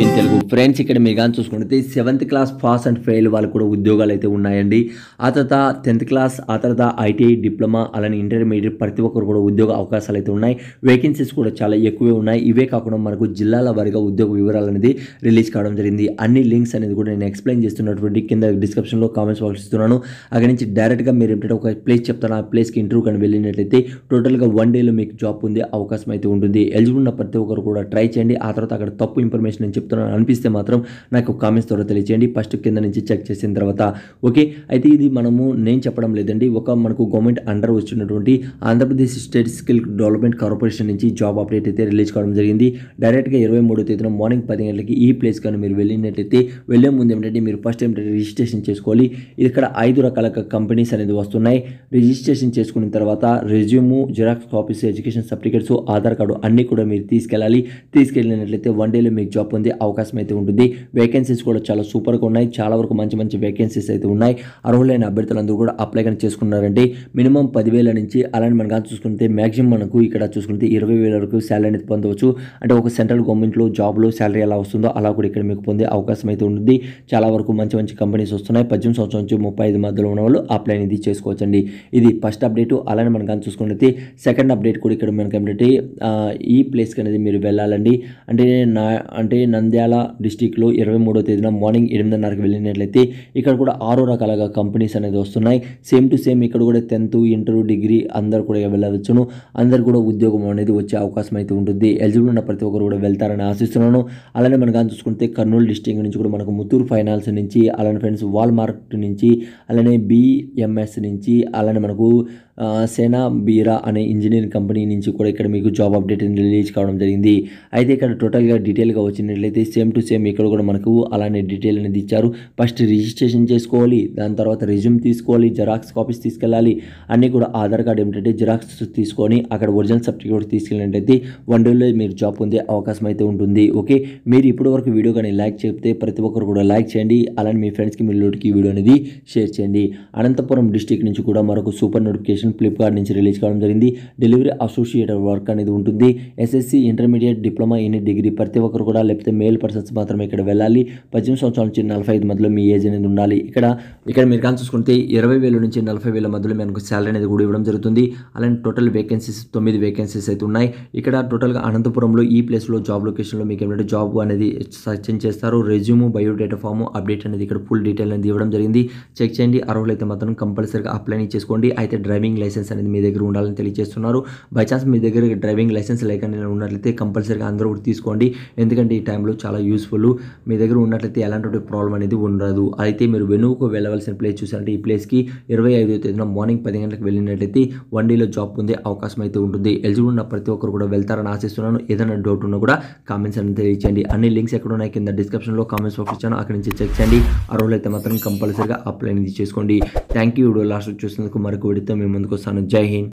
in Telugu friends ఇక్కడ మీరు కానీ చూసుకుంటే seventh class pass and fail వాళ్ళు కూడా ఉద్యోగాలు అయితే ఉన్నాయండి ఆ తర్వాత టెన్త్ క్లాస్ ఆ తర్వాత ఐటీఐ డిప్లొమా అలానే ఇంటర్మీడియట్ ప్రతి ఒక్కరు కూడా ఉద్యోగ అవకాశాలు అయితే ఉన్నాయి వేకెన్సీస్ కూడా చాలా ఎక్కువే ఉన్నాయి ఇవే కాకుండా మనకు జిల్లాల వారిగా ఉద్యోగ వివరాలు అనేది రిలీజ్ కావడం జరిగింది అన్ని లింక్స్ అనేది కూడా నేను ఎక్స్ప్లెయిన్ చేస్తున్నటువంటి కింద డిస్క్రిప్షన్లో కామెంట్స్ బాక్స్ ఇస్తున్నాను అక్కడి నుంచి డైరెక్ట్గా మీరు ఏంటంటే ఒక ప్లేస్ చెప్తాను ఆ ప్లేస్కి ఇంటర్వ్యూ కానీ వెళ్ళినట్లయితే టోటల్గా వన్ డేలో మీకు జాబ్ ఉండే అవకాశం అయితే ఉంటుంది ఎలిజిబుల్ ఉన్న ప్రతి ఒక్కరు కూడా ట్రై చేయండి ఆ తర్వాత అక్కడ తప్పు ఇన్ఫర్మేషన్ నుంచి చెప్తున్నాను అనిపిస్తే మాత్రం నాకు కామెంట్స్ ద్వారా తెలియజేయండి ఫస్ట్ కింద నుంచి చెక్ చేసిన తర్వాత ఓకే అయితే ఇది మనము నేను చెప్పడం లేదండి ఒక మనకు గవర్నమెంట్ అండర్ వచ్చినటువంటి Andhra Pradesh state skill development corporation నుంచి జాబ్ అప్డేట్ అయితే రిలీజ్ కావడం జరిగింది డైరెక్ట్గా ఇరవై మూడో తేదీన మార్నింగ్ పది గంటలకి ఈ ప్లేస్ కానీ మీరు వెళ్ళినట్లయితే వెళ్ళే ముందు ఏమిటంటే మీరు ఫస్ట్ ఏమిటంటే రిజిస్ట్రేషన్ చేసుకోవాలి ఇక్కడ ఐదు రకాల కంపెనీస్ అనేది వస్తున్నాయి రిజిస్ట్రేషన్ చేసుకున్న తర్వాత resume xerox copies education certificates Aadhaar card అన్నీ కూడా మీరు తీసుకెళ్ళాలి తీసుకెళ్ళినట్లయితే వన్ డేలో మీకు జాబ్ ఉంది అవకాశం అయితే ఉంటుంది వేకెన్సీస్ కూడా చాలా సూపర్గా ఉన్నాయి చాలా వరకు మంచి మంచి వేకెన్సీస్ అయితే ఉన్నాయి అర్హులైన అభ్యర్థులందరూ కూడా అప్లై కానీ చేసుకున్నారంటే మినిమం పదివేల నుంచి అలానే మనం కానీ చూసుకుంటే మ్యాక్సిమం మనకు ఇక్కడ చూసుకుంటే ఇరవై వేల వరకు శాలరీ అనేది పొందవచ్చు అంటే ఒక సెంట్రల్ గవర్నమెంట్లో జాబ్లో శాలరీ ఎలా వస్తుందో అలా కూడా ఇక్కడ మీకు పొందే అవకాశం అయితే ఉంటుంది చాలా వరకు మంచి మంచి కంపెనీస్ వస్తున్నాయి పద్దెనిమిది సంవత్సరం నుంచి ముప్పై ఐదు మధ్యలో ఉన్న వాళ్ళు అప్లై అనేది చేసుకోవచ్చండి ఇది ఫస్ట్ అప్డేట్ అలానే మనం కానీ చూసుకున్నట్లయితే సెకండ్ అప్డేట్ కూడా ఇక్కడ మనకి ఏంటంటే ఈ ప్లేస్కి అనేది మీరు వెళ్ళాలండి అంటే నా అంటే నంద్యాల డిస్టిక్లో ఇరవై మూడో తేదీన మార్నింగ్ ఎనిమిదిన్నరకు వెళ్ళినట్లయితే ఇక్కడ కూడా ఆరో రకాలుగా కంపెనీస్ అనేది వస్తున్నాయి సేమ్ టు సేమ్ ఇక్కడ కూడా టెన్త్ ఇంటర్ డిగ్రీ అందరు కూడా వెళ్ళవచ్చును అందరు కూడా ఉద్యోగం అనేది వచ్చే అవకాశం అయితే ఉంటుంది ఎలిజిబుల్ ఉన్న ప్రతి ఒక్కరు కూడా వెళ్తారని ఆశిస్తున్నాను అలానే మనం కానీ చూసుకుంటే కర్నూలు డిస్టిక్ నుంచి కూడా మనకు ముత్తూరు ఫైనాన్స్ నుంచి అలానే ఫ్రెండ్స్ వాల్మార్ట్ నుంచి అలానే బిఎంఎస్ నుంచి అలానే మనకు సేనా బీరా అనే ఇంజనీరింగ్ కంపెనీ నుంచి కూడా ఇక్కడ మీకు జాబ్ అప్డేట్ అని రిలీజ్ కావడం జరిగింది అయితే ఇక్కడ టోటల్గా డీటెయిల్గా వచ్చినట్లయితే సేమ్ టు సేమ్ ఇక్కడ కూడా మనకు అలానే డీటెయిల్ అనేది ఇచ్చారు ఫస్ట్ రిజిస్ట్రేషన్ చేసుకోవాలి దాని తర్వాత రెజ్యూమ్ తీసుకోవాలి జెరాక్స్ కాపీస్ తీసుకెళ్ళాలి అన్నీ కూడా ఆధార్ కార్డ్ ఏమిటంటే జిరాక్స్ తీసుకొని అక్కడ ఒరిజినల్ సర్టిఫికేట్ తీసుకెళ్ళినట్టయితే వన్ డేలో మీరు జాబ్ పొందే అవకాశం అయితే ఉంటుంది ఓకే మీరు ఇప్పటి వరకు వీడియో కానీ లైక్ చెప్తే ప్రతి ఒక్కరు కూడా లైక్ చేయండి అలానే మీ ఫ్రెండ్స్కి మీ లోటుకి వీడియో అనేది షేర్ చేయండి అనంతపురం డిస్టిక్ నుంచి కూడా మరొక సూపర్ నోటిఫికేషన్ ఫ్లిప్కార్ట్ నుంచి రిలీజ్ కావడం జరిగింది డెలివరీ అసోసియేటర్ వర్క్ అనేది ఉంటుంది SSC intermediate diploma in degree ప్రతి ఒక్కరు కూడా లేకపోతే మేల్ పర్సన్స్ మాత్రమే ఇక్కడ వెళ్ళాలి పద్దెనిమిది సంవత్సరాల నుంచి నలభై ఐదు మధ్యలో మీ ఏజ్ అనేది ఉండాలి ఇక్కడ ఇక్కడ మీరు కానీ చూసుకుంటే ఇరవై వేల నుంచి నలభై వేల మధ్యలో మనకు శాలరీ అనేది కూడా ఇవ్వడం జరుగుతుంది అలాంటి టోటల్ వేకెన్సీస్ తొమ్మిది వేకెన్సీస్ అయితే ఉన్నాయి ఇక్కడ టోటల్గా అనంతపురంలో ఈ ప్లేస్లో జాబ్ లొకేషన్లో మీకు ఏమంటే జాబ్ అనేది సర్చ్ చేస్తారు రెజ్యూమ్ బయోడేటా ఫామ్ అప్డేట్ అనేది ఇక్కడ ఫుల్ డీటెయిల్ అనేది ఇవ్వడం జరిగింది చెక్ చేయండి అర్హులైతే మాత్రం కంపల్సరీగా అప్లై చేసుకోండి అయితే డ్రైవింగ్ డ్రైవింగ్ లైసెన్స్ అనేది మీ దగ్గర ఉండాలని తెలియజేస్తున్నారు బై ఛాన్స్ మీ దగ్గర డ్రైవింగ్ లైసెన్స్ లేక నేను ఉన్నట్లయితే కంపల్సరీగా అందరూ కూడా తీసుకోండి ఎందుకంటే ఈ టైంలో చాలా యూస్ఫుల్ మీ దగ్గర ఉన్నట్లయితే ఎలాంటి ప్రాబ్లం అనేది ఉండదు అయితే మీరు వెనుకకు వెళ్ళవలసిన ప్లేస్ చూసారంటే ఈ ప్లేస్కి ఇరవై ఐదో తేదీన మార్నింగ్ పది గంటలకు వెళ్ళినట్లయితే వన్ డేలో జాబ్ పొందే అవకాశం అయితే ఉంటుంది ఎలిజిబుల్ ఉన్న ప్రతి ఒక్కరు కూడా వెళ్తారని ఆశిస్తున్నాను ఏదైనా డౌట్ ఉన్నా కూడా కామెంట్స్ అనేది తెలియచేయండి అన్ని లింక్స్ ఎక్కడ ఉన్నాయి కింద డిస్క్రిప్షన్లో కామెంట్స్ బాక్స్ ఇచ్చాను అక్కడి నుంచి చెక్ చేయండి ఆ రోజులు అయితే మాత్రం కంపల్సరీగా అప్లై అనేది చేసుకోండి థ్యాంక్ యూ వీడియో లాస్ట్ చూసినందుకు మరొక వీడితో మేము आनंद को जय हिंद